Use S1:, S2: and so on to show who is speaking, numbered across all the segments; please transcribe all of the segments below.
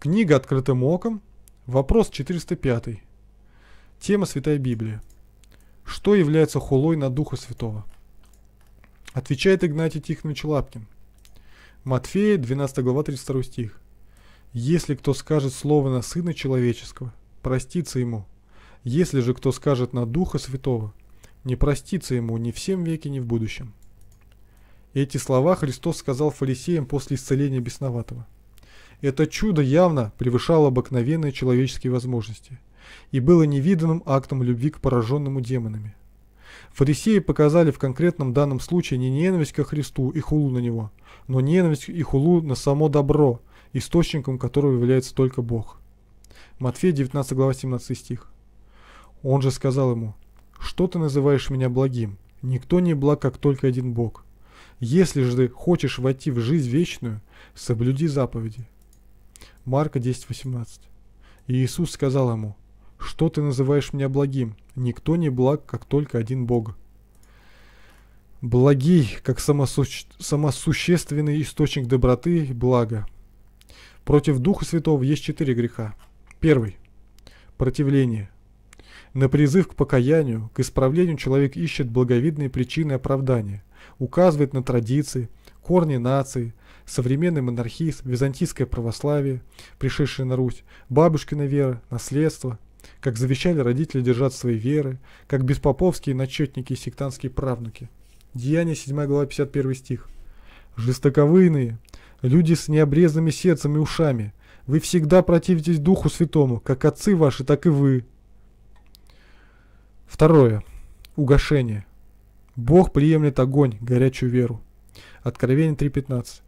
S1: Книга «Открытым оком». Вопрос 405. Тема «Святая Библия». Что является хулой на Духа Святого? Отвечает Игнатий Тихонович Лапкин. Матфея, 12 глава, 32 стих. «Если кто скажет слово на Сына Человеческого, простится ему. Если же кто скажет на Духа Святого, не простится ему ни в всем веке, ни в будущем». Эти слова Христос сказал фарисеям после исцеления бесноватого – это чудо явно превышало обыкновенные человеческие возможности и было невиданным актом любви к пораженному демонами. Фарисеи показали в конкретном данном случае не ненависть ко Христу и хулу на него, но ненависть и хулу на само добро, источником которого является только Бог. Матфея 19 глава 17 стих. Он же сказал ему, «Что ты называешь меня благим? Никто не благ, как только один Бог. Если же ты хочешь войти в жизнь вечную, соблюди заповеди». Марка 10.18. И Иисус сказал ему, «Что ты называешь меня благим? Никто не благ, как только один Бог». Благий, как самосуще... самосущественный источник доброты и блага. Против Духа Святого есть четыре греха. Первый. Противление. На призыв к покаянию, к исправлению человек ищет благовидные причины оправдания, указывает на традиции, корни нации, современный монархизм, византийское православие, пришедшее на Русь, бабушкина вера, наследство, как завещали родители держать свои веры, как беспоповские начетники и сектантские правнуки. Деяние 7 глава 51 стих. «Жестоковыйные, люди с необрезанными сердцем и ушами, вы всегда противитесь Духу Святому, как отцы ваши, так и вы». Второе. Угошение. Бог приемлет огонь, горячую веру. Откровение 3.15.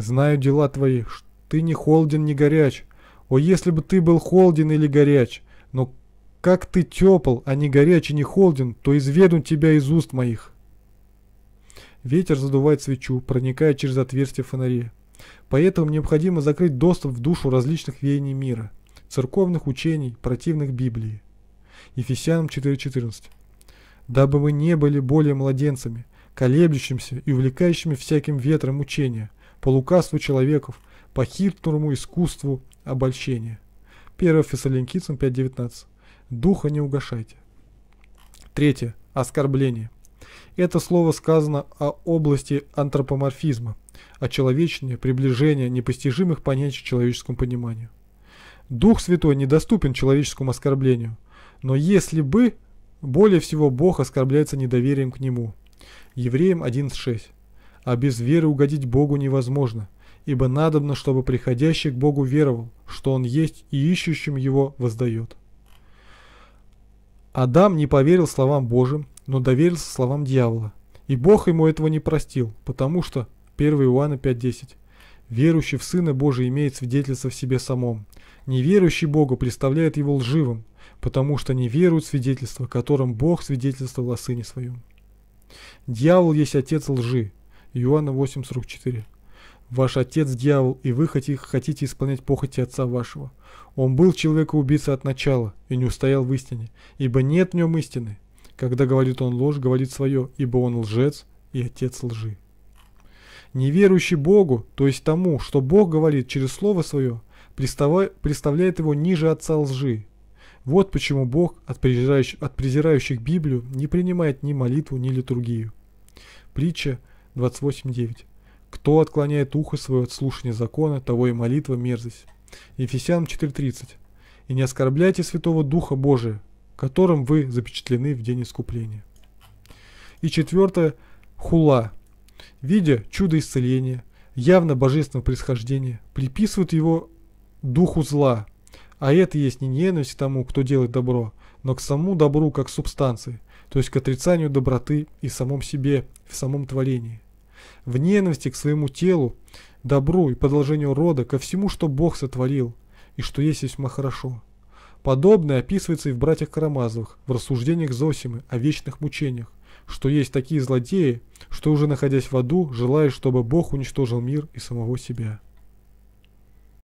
S1: Знаю дела твои, ты не холден, не горяч. О, если бы ты был холден или горяч, но как ты тепл, а не горяч и не холден, то изведу тебя из уст моих. Ветер задувает свечу, проникая через отверстие фонаря. Поэтому необходимо закрыть доступ в душу различных веяний мира, церковных учений, противных Библии. Ефесянам 4.14 «Дабы мы не были более младенцами, колеблющимся и увлекающими всяким ветром учения, по лукавству человеков, по хитрому искусству обольщения. 1 Фессалоникийцам 5.19. Духа не угашайте. Третье. Оскорбление. Это слово сказано о области антропоморфизма, о человечении, приближении непостижимых понятий человеческому пониманию. Дух Святой недоступен человеческому оскорблению, но если бы, более всего Бог оскорбляется недоверием к Нему. Евреям 11.6. А без веры угодить Богу невозможно, ибо надобно, чтобы приходящий к Богу веровал, что Он есть и ищущим Его воздает. Адам не поверил словам Божьим, но доверился словам дьявола. И Бог ему этого не простил, потому что, 1 Иоанна 5.10, «Верующий в Сына Божий имеет свидетельство в себе самом. Неверующий Богу представляет его лживым, потому что не верует в свидетельство, которым Бог свидетельствовал о Сыне Своем». Дьявол есть отец лжи, Иоанна 8.44. «Ваш отец – дьявол, и вы хотите исполнять похоти отца вашего. Он был человека-убийца от начала и не устоял в истине, ибо нет в нем истины. Когда говорит он ложь, говорит свое, ибо он лжец и отец лжи». Неверующий Богу, то есть тому, что Бог говорит через Слово Свое, представляет его ниже отца лжи. Вот почему Бог от презирающих, от презирающих Библию не принимает ни молитву, ни литургию. Притча 28.9. «Кто отклоняет ухо свое от слушания закона, того и молитва мерзость». Ефесянам 4.30. «И не оскорбляйте Святого Духа Божия, которым вы запечатлены в день искупления». И четвертое – хула. Видя чудо исцеления, явно божественного происхождения, приписывают его духу зла, а это есть не ненависть к тому, кто делает добро, но к самому добру как субстанции, то есть к отрицанию доброты и самом себе, в самом творении в ненависти к своему телу, добру и продолжению рода, ко всему, что Бог сотворил, и что есть весьма хорошо. Подобное описывается и в «Братьях Карамазовых», в рассуждениях Зосимы о вечных мучениях, что есть такие злодеи, что уже находясь в аду, желают, чтобы Бог уничтожил мир и самого себя.